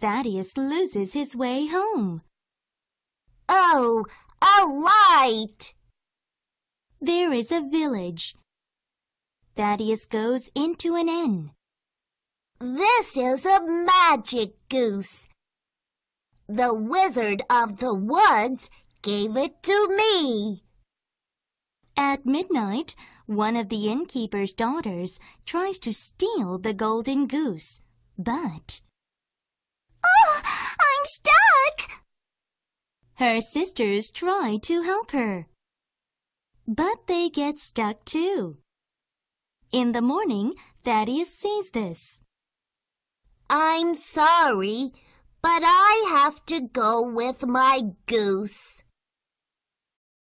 Thaddeus loses his way home. Oh, a light! There is a village. Thaddeus goes into an inn. This is a magic goose. The wizard of the woods gave it to me. At midnight, one of the innkeeper's daughters tries to steal the golden goose, but Her sisters try to help her, but they get stuck too. In the morning, Thaddeus sees this. I'm sorry, but I have to go with my goose.